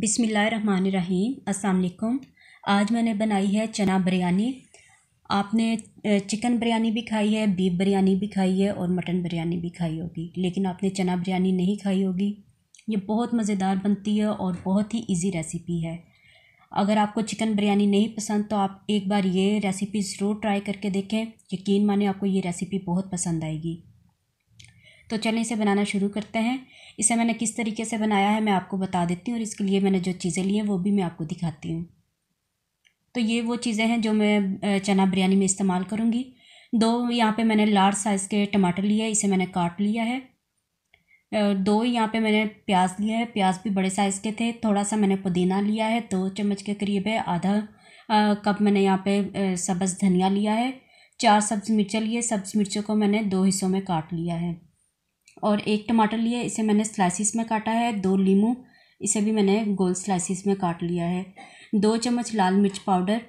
बिसमीम् अस्सलाम आज मैंने बनाई है चना बिरयानी आपने चिकन बिरयानी भी खाई है बीफ बिरयानी भी खाई है और मटन बिरयानी भी खाई होगी लेकिन आपने चना बिरयानी नहीं खाई होगी ये बहुत मज़ेदार बनती है और बहुत ही इजी रेसिपी है अगर आपको चिकन बिरयानी नहीं पसंद तो आप एक बार ये रेसिपी ज़रूर ट्राई करके देखें यकीन माने आपको ये रेसिपी बहुत पसंद आएगी तो चलें इसे बनाना शुरू करते हैं इसे मैंने किस तरीके से बनाया है मैं आपको बता देती हूँ और इसके लिए मैंने जो चीज़ें ली हैं वो भी मैं आपको दिखाती हूँ तो ये वो चीज़ें हैं जो मैं चना बिरयानी में इस्तेमाल करूँगी दो यहाँ पे मैंने लार्ज साइज़ के टमाटर लिए इसे मैंने काट लिया है दो यहाँ पे मैंने प्याज लिया है प्याज भी बड़े साइज़ के थे थोड़ा सा मैंने पुदीना लिया है दो चम्मच के करीब है आधा कप मैंने यहाँ पे सब्ज़ धनिया लिया है चार सब्ज़ मिर्चें लिए सब्ज़ मिर्चों को मैंने दो हिस्सों में काट लिया है और एक टमाटर लिया इसे मैंने स्लाइसिस में काटा है दो लीमू इसे भी मैंने गोल स्लाइसिस में काट लिया है दो चम्मच लाल मिर्च पाउडर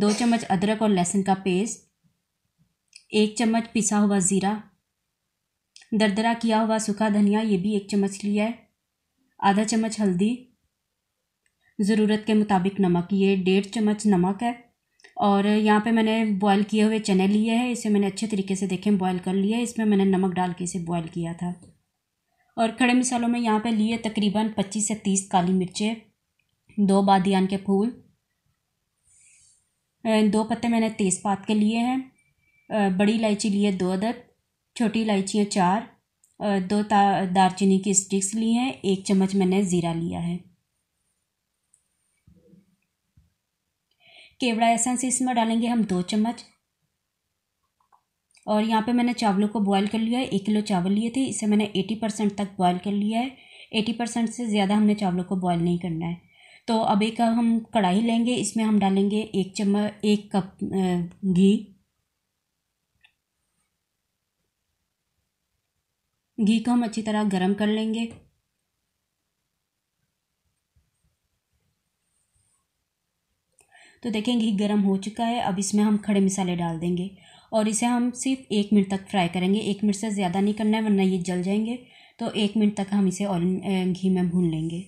दो चम्मच अदरक और लहसुन का पेस्ट एक चम्मच पिसा हुआ ज़ीरा दरदरा किया हुआ सूखा धनिया ये भी एक चम्मच लिया है आधा चम्मच हल्दी ज़रूरत के मुताबिक नमक ये डेढ़ चम्मच नमक है और यहाँ पे मैंने बॉईल किए हुए चने लिए हैं इसे मैंने अच्छे तरीके से देखें बॉईल कर लिया है इसमें मैंने नमक डाल के इसे बॉईल किया था और खड़े मिसालों में यहाँ पे लिए तकरीबन पच्चीस से तीस काली मिर्चें दो बादियान के फूल दो पत्ते मैंने तेज़पात के लिए हैं बड़ी इलायची लिए दो अदद छोटी इलायचियाँ चार दो दारचीनी की स्टिक्स ली हैं एक चम्मच मैंने ज़ीरा लिया है केवड़ा एसेंस इसमें डालेंगे हम दो चम्मच और यहाँ पे मैंने चावलों को बॉईल कर लिया है एक किलो चावल लिए थे इसे मैंने एटी परसेंट तक बॉईल कर लिया है एटी परसेंट से ज़्यादा हमने चावलों को बॉईल नहीं करना है तो अब एक हम कढ़ाई लेंगे इसमें हम डालेंगे एक चम्मच एक कप घी घी को हम अच्छी तरह गर्म कर लेंगे तो देखें घी गर्म हो चुका है अब इसमें हम खड़े मसाले डाल देंगे और इसे हम सिर्फ एक मिनट तक फ्राई करेंगे एक मिनट से ज़्यादा नहीं करना है वरना ये जल जाएंगे तो एक मिनट तक हम इसे ऑयल घी में भून लेंगे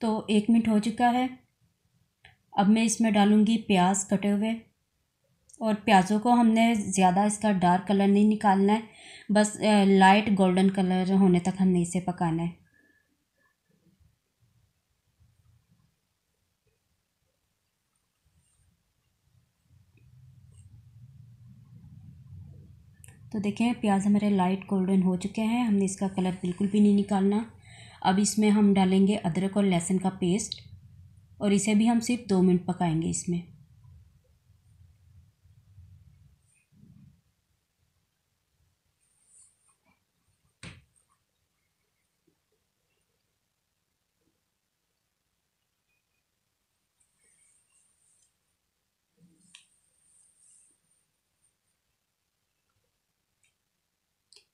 तो एक मिनट हो चुका है अब मैं इसमें डालूँगी प्याज कटे हुए और प्याज़ों को हमने ज़्यादा इसका डार्क कलर नहीं निकालना है बस लाइट गोल्डन कलर होने तक हमने इसे पकाना है तो देखें प्याज हमारे लाइट गोल्डन हो चुके हैं हमने इसका कलर बिल्कुल भी नहीं निकालना अब इसमें हम डालेंगे अदरक और लहसुन का पेस्ट और इसे भी हम सिर्फ दो मिनट पकाएंगे इसमें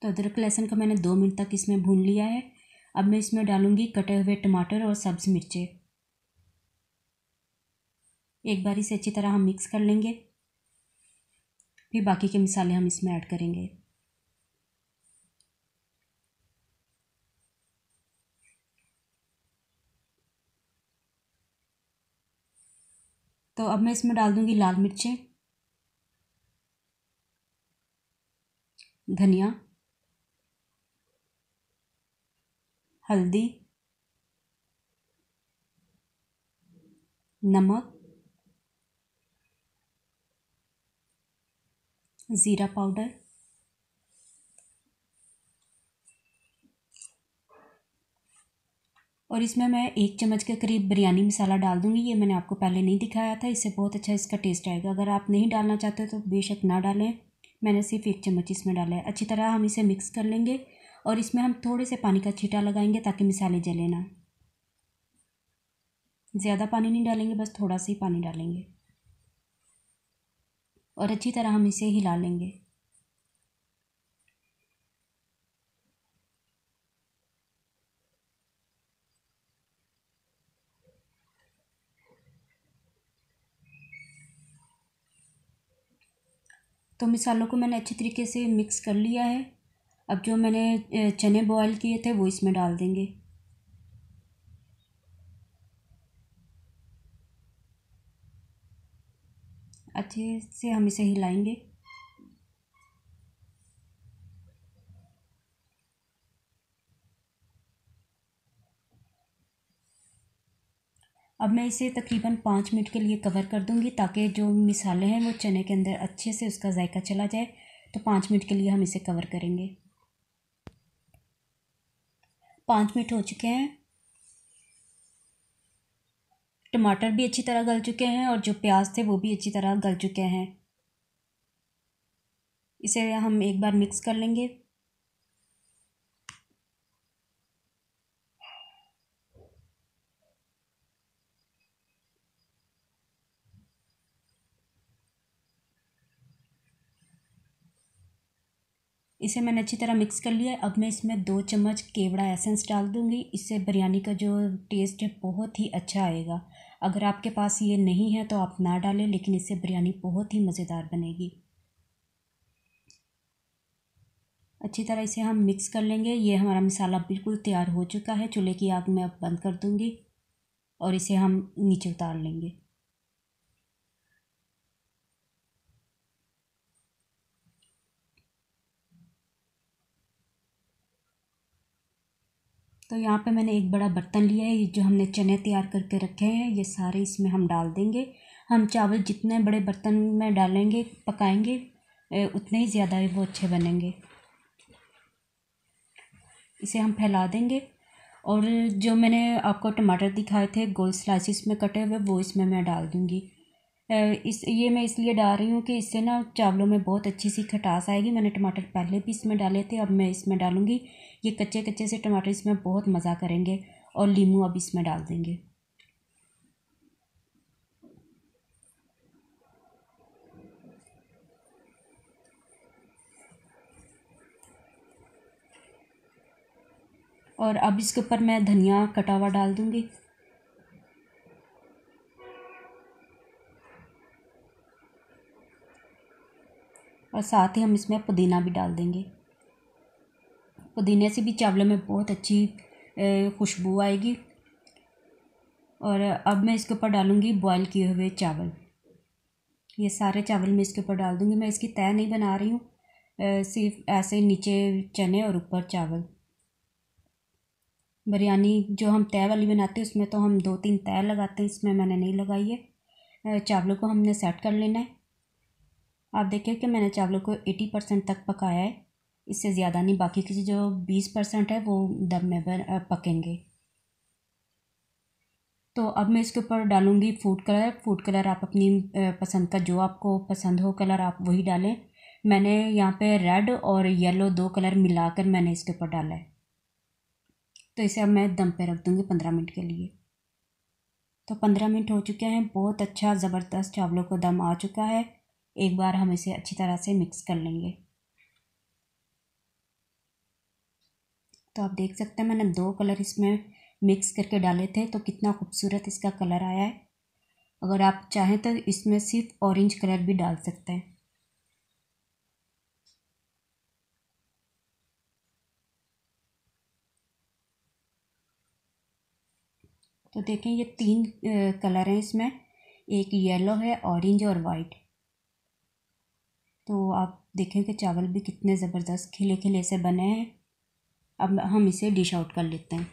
तो अदरक लहसुन का मैंने दो मिनट तक इसमें भून लिया है अब मैं इसमें डालूँगी कटे हुए टमाटर और सब्ज़ मिर्चें एक बार इसे अच्छी तरह हम मिक्स कर लेंगे फिर बाकी के मसाले हम इसमें ऐड करेंगे तो अब मैं इसमें डाल दूंगी लाल मिर्चें धनिया हल्दी नमक ज़ीरा पाउडर और इसमें मैं एक चम्मच के करीब बिरयानी मसाला डाल दूंगी ये मैंने आपको पहले नहीं दिखाया था इससे बहुत अच्छा इसका टेस्ट आएगा अगर आप नहीं डालना चाहते तो बेशक ना डालें मैंने सिर्फ एक चम्मच इसमें डाला है अच्छी तरह हम इसे मिक्स कर लेंगे और इसमें हम थोड़े से पानी का छीटा लगाएंगे ताकि मिसाले जले ना ज़्यादा पानी नहीं डालेंगे बस थोड़ा सा ही पानी डालेंगे और अच्छी तरह हम इसे हिला लेंगे तो मिसालों को मैंने अच्छे तरीके से मिक्स कर लिया है अब जो मैंने चने बॉईल किए थे वो इसमें डाल देंगे अच्छे से हम इसे हिलाएंगे अब मैं इसे तकरीबन पाँच मिनट के लिए कवर कर दूंगी ताकि जो मिसाले हैं वो चने के अंदर अच्छे से उसका जायका चला जाए तो पाँच मिनट के लिए हम इसे कवर करेंगे पाँच मिनट हो चुके हैं टमाटर भी अच्छी तरह गल चुके हैं और जो प्याज थे वो भी अच्छी तरह गल चुके हैं इसे हम एक बार मिक्स कर लेंगे इसे मैंने अच्छी तरह मिक्स कर लिया अब मैं इसमें दो चम्मच केवड़ा एसेंस डाल दूँगी इससे बिरयानी का जो टेस्ट है बहुत ही अच्छा आएगा अगर आपके पास ये नहीं है तो आप ना डालें लेकिन इससे बिरयानी बहुत ही मज़ेदार बनेगी अच्छी तरह इसे हम मिक्स कर लेंगे ये हमारा मसाला बिल्कुल तैयार हो चुका है चूल्हे की आग में अब बंद कर दूँगी और इसे हम नीचे उतार लेंगे तो यहाँ पे मैंने एक बड़ा बर्तन लिया है ये जो हमने चने तैयार करके रखे हैं ये सारे इसमें हम डाल देंगे हम चावल जितने बड़े बर्तन में डालेंगे पकाएंगे उतने ही ज़्यादा वो अच्छे बनेंगे इसे हम फैला देंगे और जो मैंने आपको टमाटर दिखाए थे गोल स्लाइसिस में कटे हुए वो इसमें मैं डाल दूँगी इस ये मैं इसलिए डाल रही हूँ कि इससे ना चावलों में बहुत अच्छी सी खटास आएगी मैंने टमाटर पहले भी इसमें डाले थे अब मैं इसमें डालूँगी ये कच्चे कच्चे से टमाटर इसमें बहुत मज़ा करेंगे और लीमू अब इसमें डाल देंगे और अब इसके ऊपर मैं धनिया कटा हुआ डाल दूँगी साथ ही हम इसमें पुदीना भी डाल देंगे पुदीने से भी चावलों में बहुत अच्छी खुशबू आएगी और अब मैं इसके ऊपर डालूँगी बॉयल किए हुए चावल ये सारे चावल मैं इसके ऊपर डाल दूँगी मैं इसकी तय नहीं बना रही हूँ सिर्फ ऐसे नीचे चने और ऊपर चावल बिरयानी जो हम तय वाली बनाते हैं उसमें तो हम दो तीन तय लगाते हैं इसमें मैंने नहीं लगाई है चावलों को हमने सेट कर लेना है आप देखें कि मैंने चावलों को एटी परसेंट तक पकाया है इससे ज़्यादा नहीं बाकी की जो बीस परसेंट है वो दम में पकेंगे तो अब मैं इसके ऊपर डालूँगी फूड कलर फूड कलर आप अपनी पसंद का जो आपको पसंद हो कलर आप वही डालें मैंने यहाँ पे रेड और येलो दो कलर मिलाकर मैंने इसके ऊपर डाला है तो इसे अब मैं दम पे रख दूँगी पंद्रह मिनट के लिए तो पंद्रह मिनट हो चुके हैं बहुत अच्छा ज़बरदस्त चावलों को दम आ चुका है एक बार हम इसे अच्छी तरह से मिक्स कर लेंगे तो आप देख सकते हैं मैंने दो कलर इसमें मिक्स करके डाले थे तो कितना खूबसूरत इसका कलर आया है अगर आप चाहें तो इसमें सिर्फ ऑरेंज कलर भी डाल सकते हैं तो देखें ये तीन कलर हैं इसमें एक येलो है ऑरेंज और वाइट तो आप देखें कि चावल भी कितने ज़बरदस्त खिले खिले से बने हैं अब हम इसे डिश आउट कर लेते हैं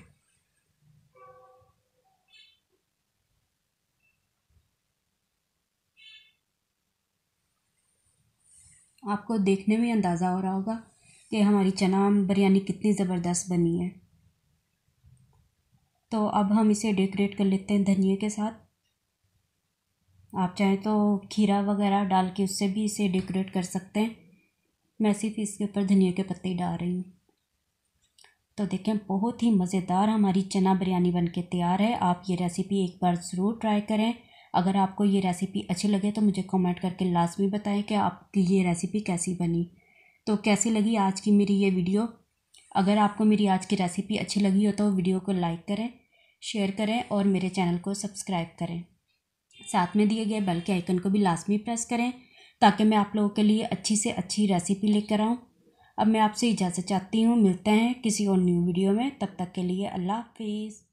आपको देखने में अंदाज़ा हो रहा होगा कि हमारी चना बिरयानी कितनी ज़बरदस्त बनी है तो अब हम इसे डेकोरेट कर लेते हैं धनिए के साथ आप चाहे तो खीरा वगैरह डाल के उससे भी इसे डेकोरेट कर सकते हैं मैं सिर्फ इसके ऊपर धनिया के पत्ते डाल रही हूँ तो देखें बहुत ही मज़ेदार हमारी चना बिरयानी बनके तैयार है आप ये रेसिपी एक बार ज़रूर ट्राई करें अगर आपको ये रेसिपी अच्छी लगे तो मुझे कमेंट करके लाजमी बताएं कि आपकी ये रेसिपी कैसी बनी तो कैसी लगी आज की मेरी ये वीडियो अगर आपको मेरी आज की रेसिपी अच्छी लगी हो तो वीडियो को लाइक करें शेयर करें और मेरे चैनल को सब्सक्राइब करें साथ में दिए गए बेल के आइकन को भी लाजमी प्रेस करें ताकि मैं आप लोगों के लिए अच्छी से अच्छी रेसिपी लेकर आऊँ अब मैं आपसे इजाज़त चाहती हूँ मिलते हैं किसी और न्यू वीडियो में तब तक के लिए अल्लाह हाफिज़